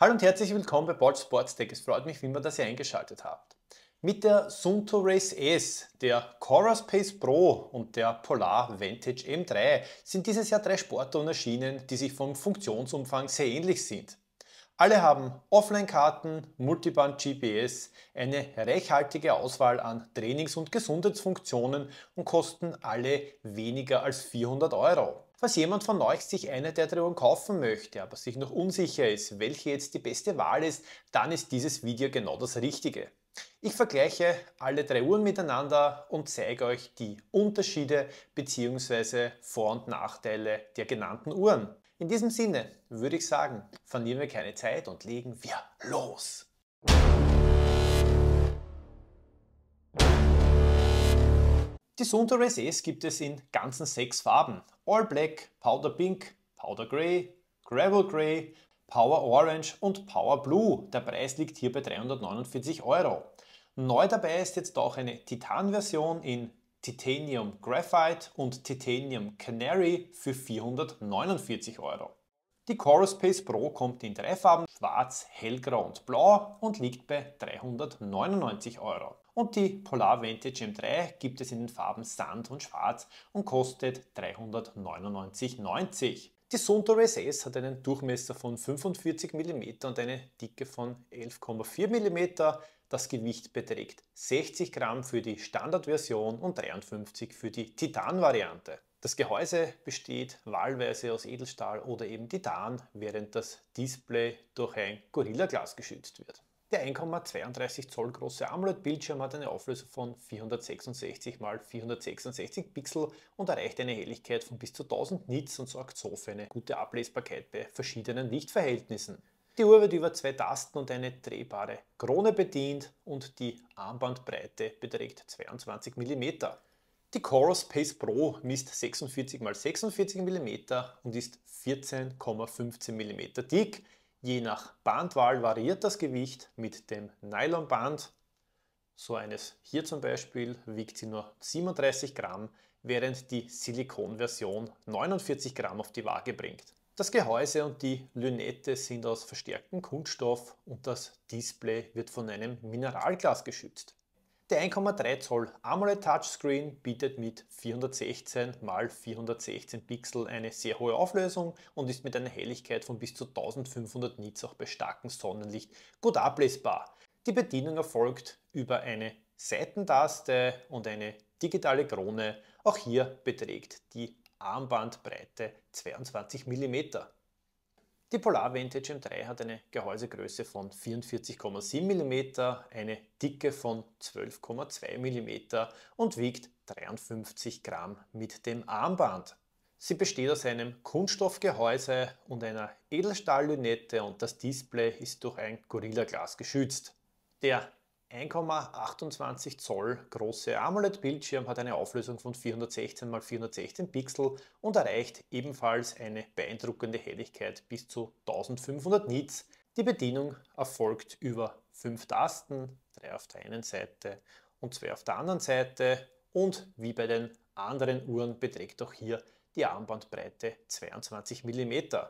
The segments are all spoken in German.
Hallo und herzlich willkommen bei Bolt Sports Tech. Es freut mich, wie immer, dass ihr eingeschaltet habt. Mit der Sunto Race S, der Cora Space Pro und der Polar Vantage M3 sind dieses Jahr drei Sporttoren erschienen, die sich vom Funktionsumfang sehr ähnlich sind. Alle haben Offline-Karten, Multiband-GPS, eine reichhaltige Auswahl an Trainings- und Gesundheitsfunktionen und kosten alle weniger als 400 Euro. Falls jemand von euch sich eine der Drohnen kaufen möchte, aber sich noch unsicher ist, welche jetzt die beste Wahl ist, dann ist dieses Video genau das Richtige. Ich vergleiche alle drei Uhren miteinander und zeige euch die Unterschiede bzw. Vor- und Nachteile der genannten Uhren. In diesem Sinne würde ich sagen, verlieren wir keine Zeit und legen wir los. Die Sundaray Sees gibt es in ganzen sechs Farben. All Black, Powder Pink, Powder Grey, Gravel Grey, Power Orange und Power Blue. Der Preis liegt hier bei 349 Euro. Neu dabei ist jetzt auch eine Titan-Version in Titanium Graphite und Titanium Canary für 449 Euro. Die Chorus Pace Pro kommt in drei Farben, schwarz, hellgrau und blau und liegt bei 399 Euro und die Polar Vantage M3 gibt es in den Farben Sand und Schwarz und kostet 399,90. Die Suntory SS hat einen Durchmesser von 45 mm und eine Dicke von 11,4 mm. Das Gewicht beträgt 60 Gramm für die Standardversion und 53 für die Titan-Variante. Das Gehäuse besteht wahlweise aus Edelstahl oder eben Titan, während das Display durch ein Gorilla Glas geschützt wird. Der 1,32 Zoll große AMOLED-Bildschirm hat eine Auflösung von 466 x 466 Pixel und erreicht eine Helligkeit von bis zu 1000 Nits und sorgt so für eine gute Ablesbarkeit bei verschiedenen Lichtverhältnissen. Die Uhr wird über zwei Tasten und eine drehbare Krone bedient und die Armbandbreite beträgt 22 mm. Die Chorus Pace Pro misst 46 x 46 mm und ist 14,15 mm dick. Je nach Bandwahl variiert das Gewicht mit dem Nylonband. So eines hier zum Beispiel wiegt sie nur 37 Gramm, während die Silikonversion 49 Gramm auf die Waage bringt. Das Gehäuse und die Lünette sind aus verstärktem Kunststoff und das Display wird von einem Mineralglas geschützt. Der 1,3 Zoll AMOLED Touchscreen bietet mit 416 x 416 Pixel eine sehr hohe Auflösung und ist mit einer Helligkeit von bis zu 1500 Nits auch bei starkem Sonnenlicht gut ablesbar. Die Bedienung erfolgt über eine Seitentaste und eine digitale Krone. Auch hier beträgt die Armbandbreite 22 mm. Die Polar Vantage M3 hat eine Gehäusegröße von 44,7 mm, eine Dicke von 12,2 mm und wiegt 53 Gramm mit dem Armband. Sie besteht aus einem Kunststoffgehäuse und einer Edelstahllünette und das Display ist durch ein Gorilla Glas geschützt. Der 1,28 Zoll große AMOLED-Bildschirm hat eine Auflösung von 416 x 416 Pixel und erreicht ebenfalls eine beeindruckende Helligkeit bis zu 1500 Nits. Die Bedienung erfolgt über fünf Tasten, drei auf der einen Seite und zwei auf der anderen Seite und wie bei den anderen Uhren beträgt auch hier die Armbandbreite 22 mm.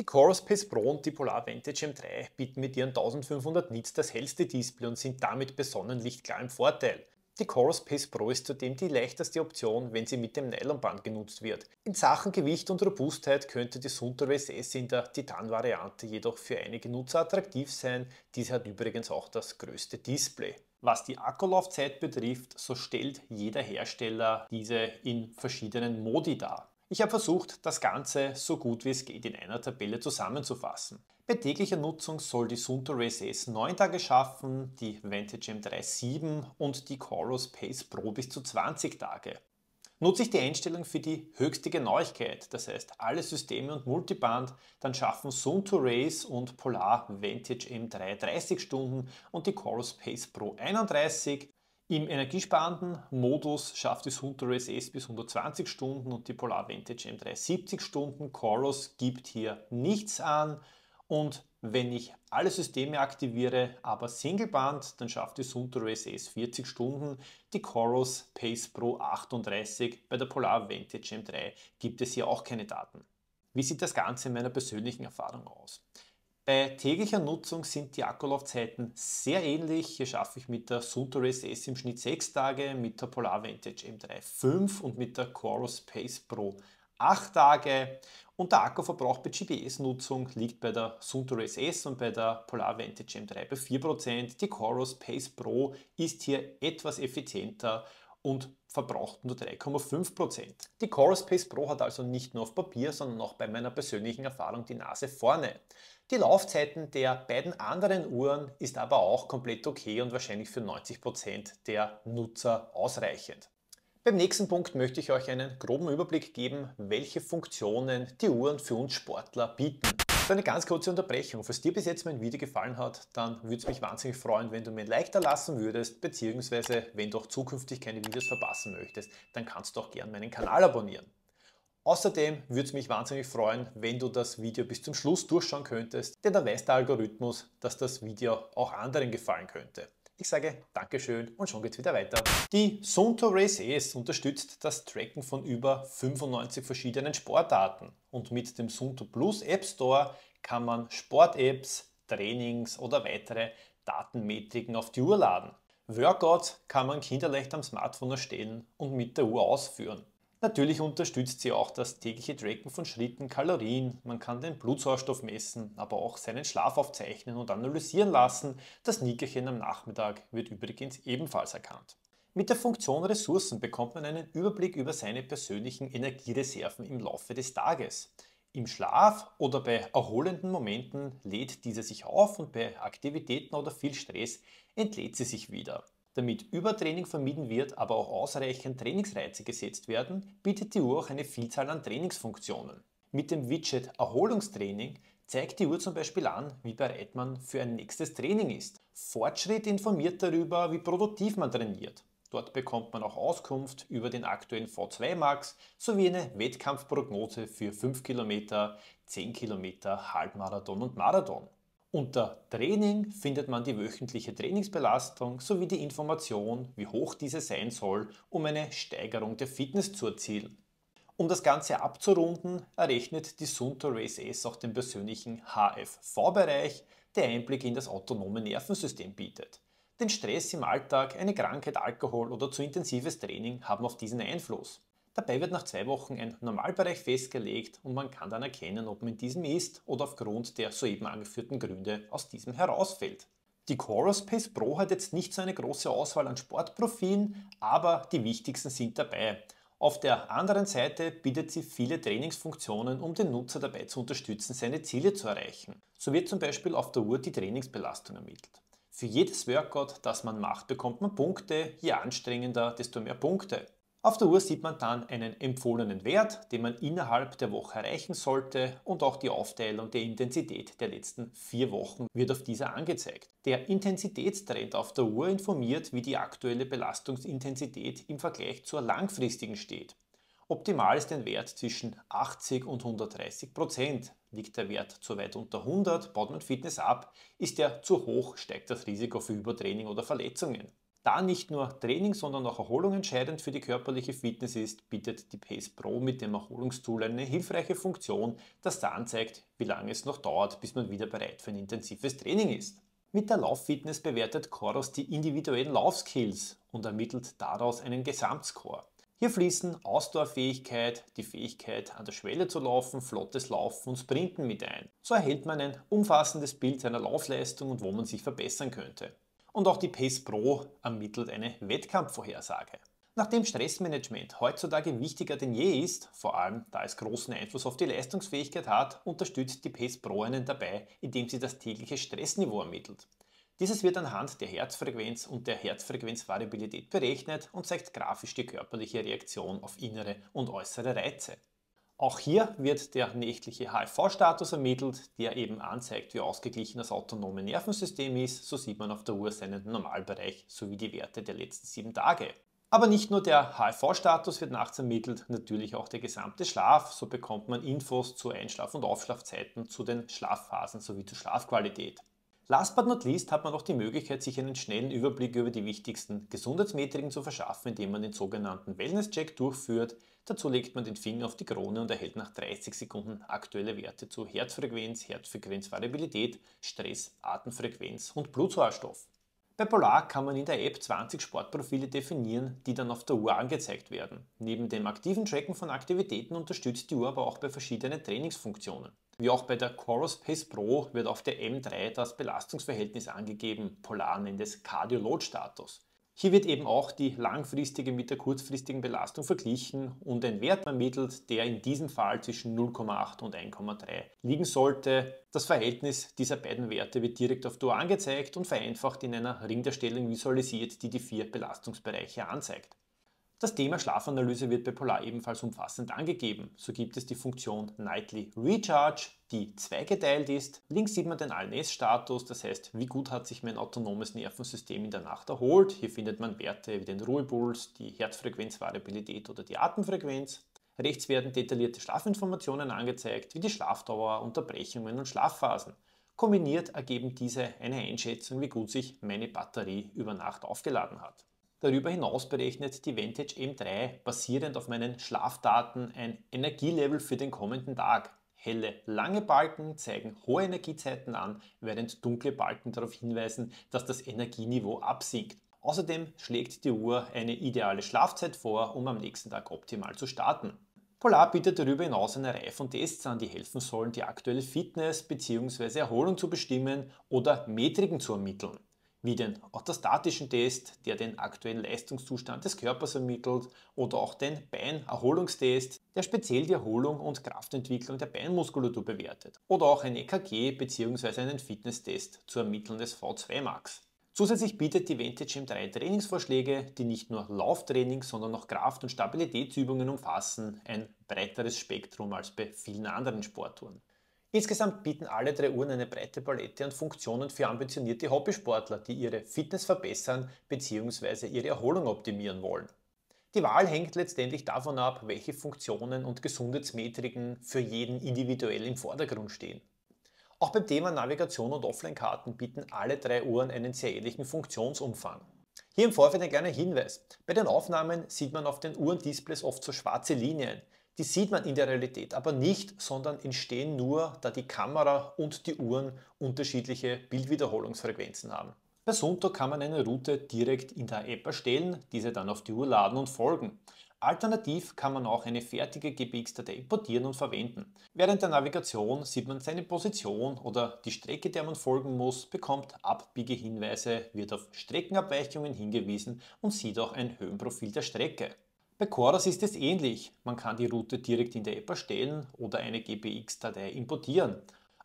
Die Chorus Pace Pro und die Polar Vantage M3 bieten mit ihren 1500 Nits das hellste Display und sind damit bei Sonnenlicht klar im Vorteil. Die Chorus Pace Pro ist zudem die leichteste Option, wenn sie mit dem Nylonband genutzt wird. In Sachen Gewicht und Robustheit könnte die Suntorace S in der Titan-Variante jedoch für einige Nutzer attraktiv sein. Diese hat übrigens auch das größte Display. Was die Akkulaufzeit betrifft, so stellt jeder Hersteller diese in verschiedenen Modi dar. Ich habe versucht, das Ganze so gut wie es geht in einer Tabelle zusammenzufassen. Bei täglicher Nutzung soll die Suntory S 9 Tage schaffen, die Vantage M3 7 und die Chorus Pace Pro bis zu 20 Tage. Nutze ich die Einstellung für die höchste Genauigkeit, das heißt alle Systeme und Multiband, dann schaffen Zoom Race und Polar Vantage M3 30 Stunden und die Chorus Pace Pro 31 im energiesparenden Modus schafft die Suntory SS bis 120 Stunden und die Polar Vantage M3 70 Stunden. Chorus gibt hier nichts an und wenn ich alle Systeme aktiviere, aber Singleband, dann schafft die Suntory SS 40 Stunden, die Chorus Pace Pro 38. Bei der Polar Vantage M3 gibt es hier auch keine Daten. Wie sieht das Ganze in meiner persönlichen Erfahrung aus? Bei täglicher Nutzung sind die Akkulaufzeiten sehr ähnlich. Hier schaffe ich mit der Suntory SS im Schnitt 6 Tage, mit der Polar Vantage M3 5 und mit der Chorus Space Pro 8 Tage. Und der Akkuverbrauch bei GPS-Nutzung liegt bei der Suntory SS und bei der Polar Vantage M3 bei 4%. Die Chorus Pace Pro ist hier etwas effizienter und verbraucht nur 3,5%. Prozent. Die Corospace Pro hat also nicht nur auf Papier, sondern auch bei meiner persönlichen Erfahrung die Nase vorne. Die Laufzeiten der beiden anderen Uhren ist aber auch komplett okay und wahrscheinlich für 90% der Nutzer ausreichend. Beim nächsten Punkt möchte ich euch einen groben Überblick geben, welche Funktionen die Uhren für uns Sportler bieten. Jetzt eine ganz kurze Unterbrechung. Falls dir bis jetzt mein Video gefallen hat, dann würde es mich wahnsinnig freuen, wenn du mir ein Like da lassen würdest, beziehungsweise wenn du auch zukünftig keine Videos verpassen möchtest, dann kannst du auch gern meinen Kanal abonnieren. Außerdem würde es mich wahnsinnig freuen, wenn du das Video bis zum Schluss durchschauen könntest, denn dann weiß der Algorithmus, dass das Video auch anderen gefallen könnte. Ich sage Dankeschön und schon geht's wieder weiter. Die Sunto Race S unterstützt das Tracken von über 95 verschiedenen Sportarten und mit dem Sunto Plus App Store kann man Sport-Apps, Trainings oder weitere Datenmetriken auf die Uhr laden. Workouts kann man kinderleicht am Smartphone erstellen und mit der Uhr ausführen. Natürlich unterstützt sie auch das tägliche Tracken von Schritten, Kalorien, man kann den Blutsauerstoff messen, aber auch seinen Schlaf aufzeichnen und analysieren lassen. Das Nickerchen am Nachmittag wird übrigens ebenfalls erkannt. Mit der Funktion Ressourcen bekommt man einen Überblick über seine persönlichen Energiereserven im Laufe des Tages. Im Schlaf oder bei erholenden Momenten lädt diese sich auf und bei Aktivitäten oder viel Stress entlädt sie sich wieder. Damit Übertraining vermieden wird, aber auch ausreichend Trainingsreize gesetzt werden, bietet die Uhr auch eine Vielzahl an Trainingsfunktionen. Mit dem Widget Erholungstraining zeigt die Uhr zum Beispiel an, wie bereit man für ein nächstes Training ist. Fortschritt informiert darüber, wie produktiv man trainiert. Dort bekommt man auch Auskunft über den aktuellen V2 Max sowie eine Wettkampfprognose für 5 km, 10 km, Halbmarathon und Marathon. Unter Training findet man die wöchentliche Trainingsbelastung sowie die Information, wie hoch diese sein soll, um eine Steigerung der Fitness zu erzielen. Um das Ganze abzurunden, errechnet die Sunto Race S auch den persönlichen HFV-Bereich, der Einblick in das autonome Nervensystem bietet. Denn Stress im Alltag, eine Krankheit, Alkohol oder zu intensives Training haben auf diesen Einfluss. Dabei wird nach zwei Wochen ein Normalbereich festgelegt und man kann dann erkennen, ob man in diesem ist oder aufgrund der soeben angeführten Gründe aus diesem herausfällt. Die Chorospace Pro hat jetzt nicht so eine große Auswahl an Sportprofilen, aber die wichtigsten sind dabei. Auf der anderen Seite bietet sie viele Trainingsfunktionen, um den Nutzer dabei zu unterstützen, seine Ziele zu erreichen. So wird zum Beispiel auf der Uhr die Trainingsbelastung ermittelt. Für jedes Workout, das man macht, bekommt man Punkte. Je anstrengender, desto mehr Punkte. Auf der Uhr sieht man dann einen empfohlenen Wert, den man innerhalb der Woche erreichen sollte und auch die Aufteilung der Intensität der letzten vier Wochen wird auf dieser angezeigt. Der Intensitätstrend auf der Uhr informiert, wie die aktuelle Belastungsintensität im Vergleich zur langfristigen steht. Optimal ist ein Wert zwischen 80 und 130 Prozent. Liegt der Wert zu weit unter 100, baut man Fitness ab. Ist er zu hoch, steigt das Risiko für Übertraining oder Verletzungen. Da nicht nur Training, sondern auch Erholung entscheidend für die körperliche Fitness ist, bietet die Pace Pro mit dem Erholungstool eine hilfreiche Funktion, das da anzeigt, wie lange es noch dauert, bis man wieder bereit für ein intensives Training ist. Mit der Lauffitness bewertet Coros die individuellen Laufskills und ermittelt daraus einen Gesamtscore. Hier fließen Ausdauerfähigkeit, die Fähigkeit an der Schwelle zu laufen, flottes Laufen und Sprinten mit ein. So erhält man ein umfassendes Bild seiner Laufleistung und wo man sich verbessern könnte und auch die PACE Pro ermittelt eine Wettkampfvorhersage. Nachdem Stressmanagement heutzutage wichtiger denn je ist, vor allem da es großen Einfluss auf die Leistungsfähigkeit hat, unterstützt die PACE Pro einen dabei, indem sie das tägliche Stressniveau ermittelt. Dieses wird anhand der Herzfrequenz und der Herzfrequenzvariabilität berechnet und zeigt grafisch die körperliche Reaktion auf innere und äußere Reize. Auch hier wird der nächtliche hfv status ermittelt, der eben anzeigt, wie ausgeglichen das autonome Nervensystem ist. So sieht man auf der Uhr seinen Normalbereich sowie die Werte der letzten sieben Tage. Aber nicht nur der hfv status wird nachts ermittelt, natürlich auch der gesamte Schlaf. So bekommt man Infos zu Einschlaf- und Aufschlafzeiten, zu den Schlafphasen sowie zur Schlafqualität. Last but not least hat man auch die Möglichkeit, sich einen schnellen Überblick über die wichtigsten Gesundheitsmetriken zu verschaffen, indem man den sogenannten Wellness-Check durchführt. Dazu legt man den Finger auf die Krone und erhält nach 30 Sekunden aktuelle Werte zu Herzfrequenz, Herzfrequenzvariabilität, Stress, Atemfrequenz und Blutsauerstoff. Bei Polar kann man in der App 20 Sportprofile definieren, die dann auf der Uhr angezeigt werden. Neben dem aktiven Tracken von Aktivitäten unterstützt die Uhr aber auch bei verschiedenen Trainingsfunktionen. Wie auch bei der Chorus Pace Pro wird auf der M3 das Belastungsverhältnis angegeben. Polar nennt es cardioload status hier wird eben auch die langfristige mit der kurzfristigen Belastung verglichen und ein Wert ermittelt, der in diesem Fall zwischen 0,8 und 1,3 liegen sollte. Das Verhältnis dieser beiden Werte wird direkt auf Tor angezeigt und vereinfacht in einer Ringdarstellung visualisiert, die die vier Belastungsbereiche anzeigt. Das Thema Schlafanalyse wird bei Polar ebenfalls umfassend angegeben. So gibt es die Funktion Nightly Recharge, die zweigeteilt ist. Links sieht man den Allnäs-Status, das heißt, wie gut hat sich mein autonomes Nervensystem in der Nacht erholt. Hier findet man Werte wie den Ruhepuls, die Herzfrequenzvariabilität oder die Atemfrequenz. Rechts werden detaillierte Schlafinformationen angezeigt, wie die Schlafdauer, Unterbrechungen und Schlafphasen. Kombiniert ergeben diese eine Einschätzung, wie gut sich meine Batterie über Nacht aufgeladen hat. Darüber hinaus berechnet die Vantage M3 basierend auf meinen Schlafdaten ein Energielevel für den kommenden Tag. Helle, lange Balken zeigen hohe Energiezeiten an, während dunkle Balken darauf hinweisen, dass das Energieniveau absinkt. Außerdem schlägt die Uhr eine ideale Schlafzeit vor, um am nächsten Tag optimal zu starten. Polar bietet darüber hinaus eine Reihe von Tests an, die helfen sollen, die aktuelle Fitness bzw. Erholung zu bestimmen oder Metriken zu ermitteln wie den orthostatischen Test, der den aktuellen Leistungszustand des Körpers ermittelt, oder auch den Beinerholungstest, der speziell die Erholung und Kraftentwicklung der Beinmuskulatur bewertet, oder auch ein EKG bzw. einen Fitnesstest zur Ermittlung des V2 Max. Zusätzlich bietet die Vantage M3 Trainingsvorschläge, die nicht nur Lauftraining, sondern auch Kraft- und Stabilitätsübungen umfassen, ein breiteres Spektrum als bei vielen anderen Sporttouren. Insgesamt bieten alle drei Uhren eine breite Palette an Funktionen für ambitionierte Hobbysportler, die ihre Fitness verbessern bzw. ihre Erholung optimieren wollen. Die Wahl hängt letztendlich davon ab, welche Funktionen und Gesundheitsmetriken für jeden individuell im Vordergrund stehen. Auch beim Thema Navigation und Offline-Karten bieten alle drei Uhren einen sehr ähnlichen Funktionsumfang. Hier im Vorfeld ein kleiner Hinweis. Bei den Aufnahmen sieht man auf den Uhrendisplays oft so schwarze Linien die sieht man in der Realität aber nicht, sondern entstehen nur, da die Kamera und die Uhren unterschiedliche Bildwiederholungsfrequenzen haben. Bei Sunto kann man eine Route direkt in der App erstellen, diese dann auf die Uhr laden und folgen. Alternativ kann man auch eine fertige GPX-Datei importieren und verwenden. Während der Navigation sieht man seine Position oder die Strecke, der man folgen muss, bekommt Abbiegehinweise, wird auf Streckenabweichungen hingewiesen und sieht auch ein Höhenprofil der Strecke. Bei Chorus ist es ähnlich. Man kann die Route direkt in der App erstellen oder eine GPX-Datei importieren.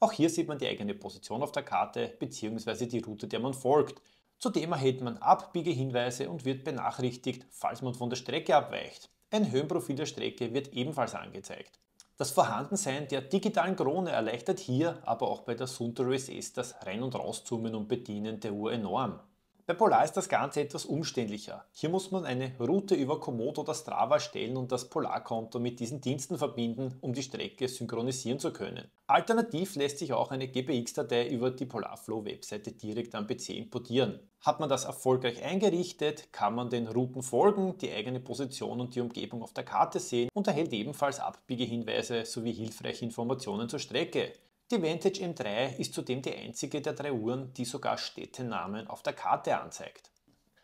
Auch hier sieht man die eigene Position auf der Karte bzw. die Route, der man folgt. Zudem erhält man Abbiegehinweise und wird benachrichtigt, falls man von der Strecke abweicht. Ein Höhenprofil der Strecke wird ebenfalls angezeigt. Das Vorhandensein der digitalen Krone erleichtert hier, aber auch bei der Suntory S das Rein- und Rauszoomen und Bedienen der Uhr enorm. Bei Polar ist das Ganze etwas umständlicher. Hier muss man eine Route über Komoot oder Strava stellen und das Polarkonto mit diesen Diensten verbinden, um die Strecke synchronisieren zu können. Alternativ lässt sich auch eine GPX-Datei über die Polarflow-Webseite direkt am PC importieren. Hat man das erfolgreich eingerichtet, kann man den Routen folgen, die eigene Position und die Umgebung auf der Karte sehen und erhält ebenfalls Abbiegehinweise sowie hilfreiche Informationen zur Strecke. Die Vantage M3 ist zudem die einzige der drei Uhren, die sogar Städtenamen auf der Karte anzeigt.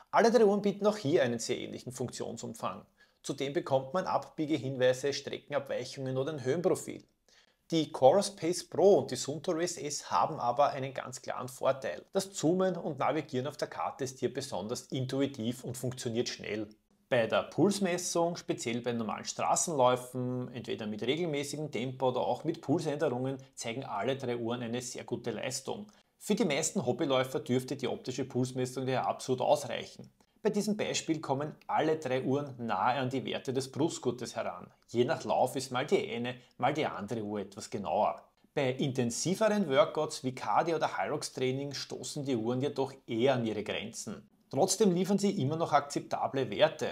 Alle drei Uhren bieten auch hier einen sehr ähnlichen Funktionsumfang. Zudem bekommt man Abbiegehinweise, Streckenabweichungen oder ein Höhenprofil. Die Core Space Pro und die Suntoris S haben aber einen ganz klaren Vorteil. Das Zoomen und Navigieren auf der Karte ist hier besonders intuitiv und funktioniert schnell bei der Pulsmessung, speziell bei normalen Straßenläufen, entweder mit regelmäßigem Tempo oder auch mit Pulsänderungen, zeigen alle drei Uhren eine sehr gute Leistung. Für die meisten Hobbyläufer dürfte die optische Pulsmessung daher absolut ausreichen. Bei diesem Beispiel kommen alle drei Uhren nahe an die Werte des Brustgurtes heran. Je nach Lauf ist mal die eine, mal die andere Uhr etwas genauer. Bei intensiveren Workouts wie Cardio- oder Hyrox-Training stoßen die Uhren jedoch eher an ihre Grenzen. Trotzdem liefern sie immer noch akzeptable Werte.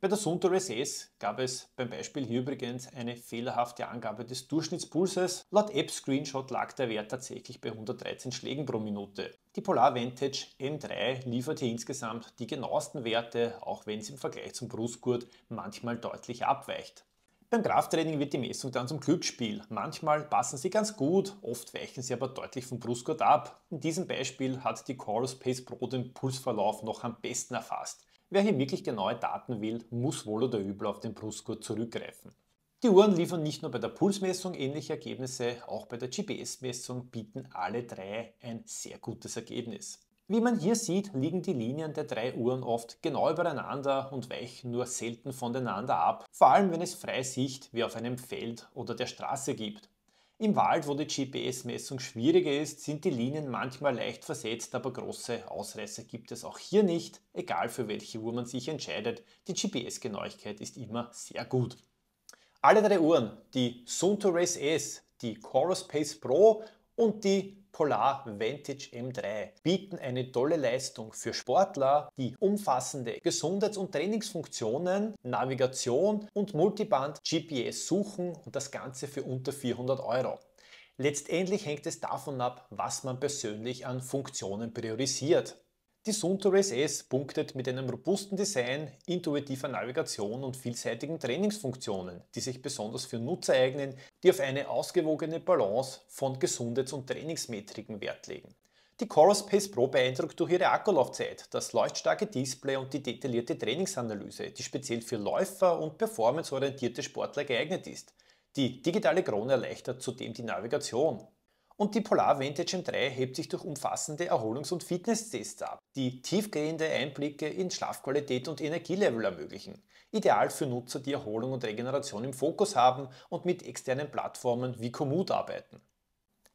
Bei der Suntory SS gab es beim Beispiel hier übrigens eine fehlerhafte Angabe des Durchschnittspulses. Laut App-Screenshot lag der Wert tatsächlich bei 113 Schlägen pro Minute. Die Polar Vantage M3 liefert hier insgesamt die genauesten Werte, auch wenn sie im Vergleich zum Brustgurt manchmal deutlich abweicht. Beim Krafttraining wird die Messung dann zum Glücksspiel. Manchmal passen sie ganz gut, oft weichen sie aber deutlich vom Brustgurt ab. In diesem Beispiel hat die Chorus Pace Pro den Pulsverlauf noch am besten erfasst. Wer hier wirklich genaue Daten will, muss wohl oder übel auf den Brustgurt zurückgreifen. Die Uhren liefern nicht nur bei der Pulsmessung ähnliche Ergebnisse, auch bei der GPS-Messung bieten alle drei ein sehr gutes Ergebnis. Wie man hier sieht, liegen die Linien der drei Uhren oft genau übereinander und weichen nur selten voneinander ab, vor allem wenn es freie Sicht wie auf einem Feld oder der Straße gibt. Im Wald, wo die GPS-Messung schwieriger ist, sind die Linien manchmal leicht versetzt, aber große Ausreißer gibt es auch hier nicht, egal für welche Uhr man sich entscheidet. Die GPS-Genauigkeit ist immer sehr gut. Alle drei Uhren, die Suntorace S, die Chorus Pace Pro und die Polar Vantage M3 bieten eine tolle Leistung für Sportler, die umfassende Gesundheits- und Trainingsfunktionen, Navigation und Multiband GPS suchen und das Ganze für unter 400 Euro. Letztendlich hängt es davon ab, was man persönlich an Funktionen priorisiert. Die Suntour SS punktet mit einem robusten Design, intuitiver Navigation und vielseitigen Trainingsfunktionen, die sich besonders für Nutzer eignen, die auf eine ausgewogene Balance von Gesundheits- und Trainingsmetriken Wert legen. Die Chorus Pace Pro beeindruckt durch ihre Akkulaufzeit, das leuchtstarke Display und die detaillierte Trainingsanalyse, die speziell für Läufer und performanceorientierte Sportler geeignet ist. Die digitale Krone erleichtert zudem die Navigation, und die Polar Vantage M3 hebt sich durch umfassende Erholungs- und Fitnesstests ab, die tiefgehende Einblicke in Schlafqualität und Energielevel ermöglichen. Ideal für Nutzer, die Erholung und Regeneration im Fokus haben und mit externen Plattformen wie Komoot arbeiten.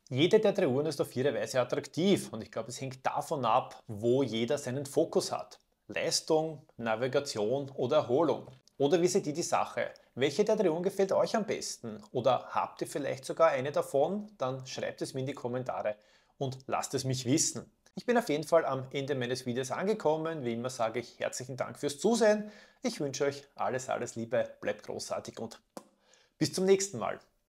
Jede der drei Uhren ist auf ihre Weise attraktiv und ich glaube, es hängt davon ab, wo jeder seinen Fokus hat. Leistung, Navigation oder Erholung. Oder wie sieht die die Sache? Welche der Drehungen gefällt euch am besten? Oder habt ihr vielleicht sogar eine davon? Dann schreibt es mir in die Kommentare und lasst es mich wissen. Ich bin auf jeden Fall am Ende meines Videos angekommen. Wie immer sage ich herzlichen Dank fürs Zusehen. Ich wünsche euch alles, alles Liebe, bleibt großartig und bis zum nächsten Mal.